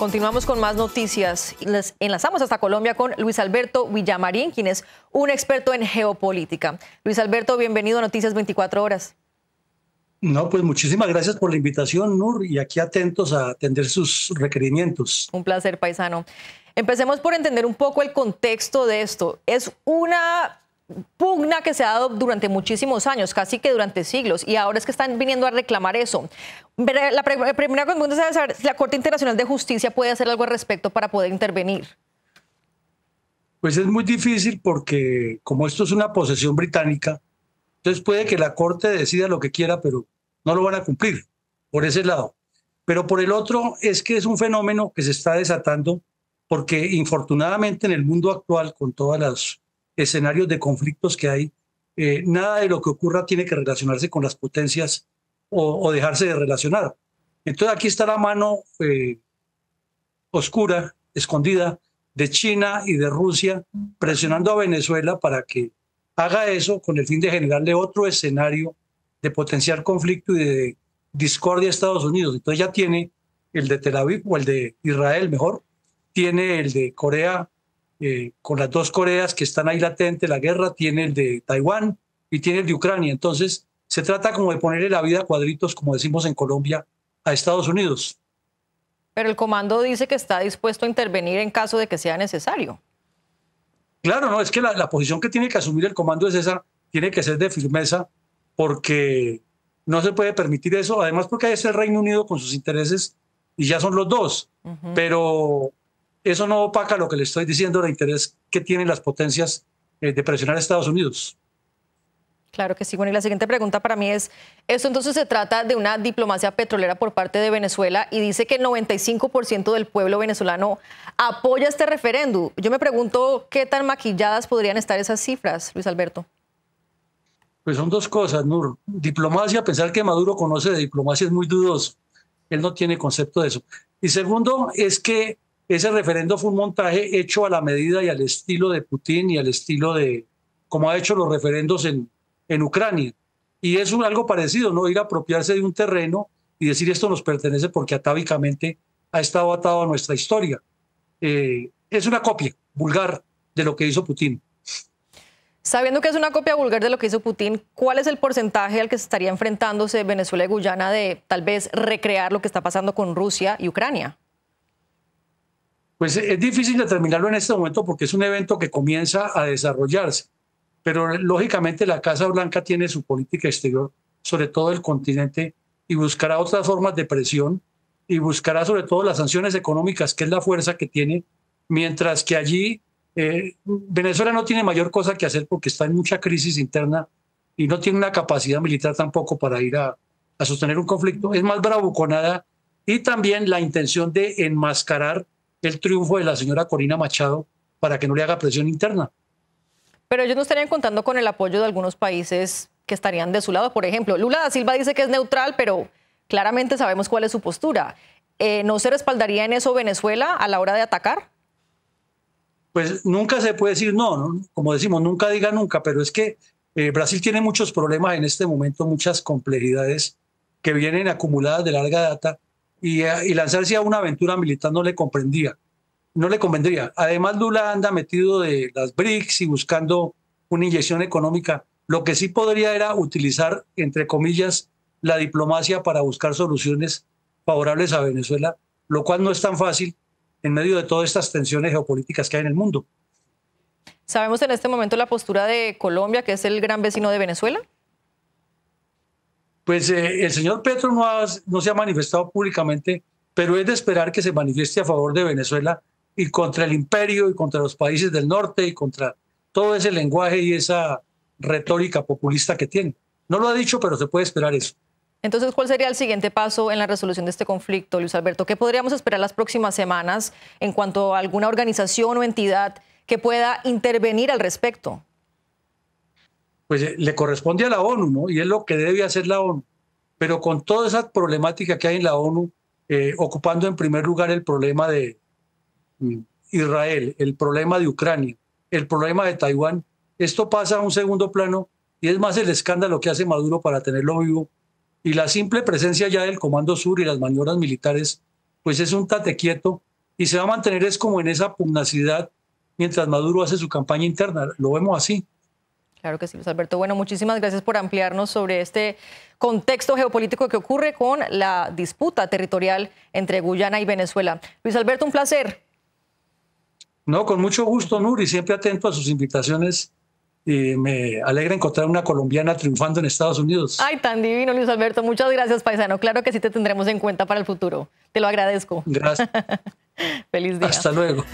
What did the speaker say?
Continuamos con más noticias. Les enlazamos hasta Colombia con Luis Alberto Villamarín, quien es un experto en geopolítica. Luis Alberto, bienvenido a Noticias 24 Horas. No, pues muchísimas gracias por la invitación, Nur, y aquí atentos a atender sus requerimientos. Un placer, paisano. Empecemos por entender un poco el contexto de esto. Es una pugna que se ha dado durante muchísimos años, casi que durante siglos, y ahora es que están viniendo a reclamar eso. La primera pregunta es si la Corte Internacional de Justicia puede hacer algo al respecto para poder intervenir. Pues es muy difícil porque como esto es una posesión británica, entonces puede que la Corte decida lo que quiera, pero no lo van a cumplir, por ese lado. Pero por el otro es que es un fenómeno que se está desatando porque infortunadamente en el mundo actual, con todas las escenarios de conflictos que hay, eh, nada de lo que ocurra tiene que relacionarse con las potencias o, dejarse de relacionar. Entonces aquí está la mano eh, oscura, escondida, de China y de Rusia, presionando a Venezuela para que haga eso con el fin de generarle otro escenario de potenciar conflicto y de discordia a Estados Unidos. Entonces ya tiene el de Tel Aviv o el de Israel, mejor, tiene el de Corea eh, con las dos Coreas que están ahí latente la guerra, tiene el de Taiwán y tiene el de Ucrania. Entonces, se trata como de ponerle la vida a cuadritos, como decimos en Colombia, a Estados Unidos. Pero el comando dice que está dispuesto a intervenir en caso de que sea necesario. Claro, no, es que la, posición que tiene que asumir el comando es esa, tiene que ser de firmeza, porque no se puede permitir eso, además porque es el Reino Unido con sus intereses y ya son los dos. Pero eso no opaca lo que le estoy diciendo, el interés que tienen las potencias eh, de presionar a Estados Unidos. Claro que sí. Bueno, y la siguiente pregunta para mí es, esto entonces se trata de una diplomacia petrolera por parte de Venezuela y dice que el 95% del pueblo venezolano apoya este referéndum. Yo me pregunto qué tan maquilladas podrían estar esas cifras, Luis Alberto. Pues son dos cosas, Nur. Diplomacia, pensar que Maduro conoce de diplomacia es muy dudoso. Él no tiene concepto de eso. Y segundo, es que ese referendo fue un montaje hecho a la medida y al estilo de Putin y al estilo de como ha hecho los referendos en, en Ucrania. Y es algo parecido, ¿no? Ir a apropiarse de un terreno y decir esto nos pertenece porque atávicamente ha estado atado a nuestra historia. Eh, es una copia vulgar de lo que hizo Putin. Sabiendo que es una copia vulgar de lo que hizo Putin, ¿cuál es el porcentaje al que se estaría enfrentándose Venezuela y Guyana de tal vez recrear lo que está pasando con Rusia y Ucrania? Pues eh, es difícil determinarlo en este momento porque es un evento que comienza a desarrollarse, pero eh, lógicamente la Casa Blanca tiene su política exterior, sobre todo el continente, y buscará otras formas de presión y buscará sobre todo las sanciones económicas, que es la fuerza que tiene, mientras que allí eh, Venezuela no tiene mayor cosa que hacer porque está en mucha crisis interna y no tiene una capacidad militar tampoco para ir a, a sostener un conflicto. Es más bravuconada y también la intención de enmascarar el triunfo de la señora Corina Machado para que no le haga presión interna. Pero ellos no estarían contando con el apoyo de algunos países que estarían de su lado. Por ejemplo, Lula da Silva dice que es neutral, pero claramente sabemos cuál es su postura. Eh, ¿No se respaldaría en eso Venezuela a la hora de atacar? Pues nunca se puede decir no, como decimos, nunca diga nunca, pero es que eh, Brasil tiene muchos problemas en este momento, muchas complejidades que vienen acumuladas de larga data eh, y, lanzarse a una aventura militar no le comprendía, no le convendría. Además, Lula anda metido de las BRICS y buscando una inyección económica. Lo que sí podría era utilizar, entre comillas, la diplomacia para buscar soluciones favorables a Venezuela, lo cual no es tan fácil en medio de todas estas tensiones geopolíticas que hay en el mundo. ¿Sabemos en este momento la postura de Colombia, que es el gran vecino de Venezuela? pues eh, el señor Petro no, no se ha manifestado públicamente, pero es de esperar que se manifieste a favor de Venezuela y contra el imperio y contra los países del norte y contra todo ese lenguaje y esa retórica populista que tiene. No lo ha dicho, pero se puede esperar eso. Entonces, ¿cuál sería el siguiente paso en la resolución de este conflicto, Luis Alberto? ¿Qué podríamos esperar las próximas semanas en cuanto a alguna organización o entidad que pueda intervenir al respecto? pues eh, le corresponde a la ONU, ¿no? Y es lo que debe hacer la ONU. Pero con toda esa problemática que hay en la ONU, eh, ocupando en primer lugar el problema de mm, Israel, el problema de Ucrania, el problema de Taiwán, esto pasa a un segundo plano y es más el escándalo que hace Maduro para tenerlo vivo. Y la simple presencia ya del Comando Sur y las maniobras militares, pues es un tate quieto y se va a mantener es como en esa pugnacidad mientras Maduro hace su campaña interna. Lo vemos así. Claro que sí, Luis Alberto. Bueno, muchísimas gracias por ampliarnos sobre este contexto geopolítico que ocurre con la disputa territorial entre Guyana y Venezuela. Luis Alberto, un placer. No, con mucho gusto, Nuri, siempre atento a sus invitaciones. Y me alegra encontrar una colombiana triunfando en Estados Unidos. Ay, tan divino, Luis Alberto. Muchas gracias, paisano. Claro que sí te tendremos en cuenta para el futuro. Te lo agradezco. Gracias. Feliz día. Hasta luego.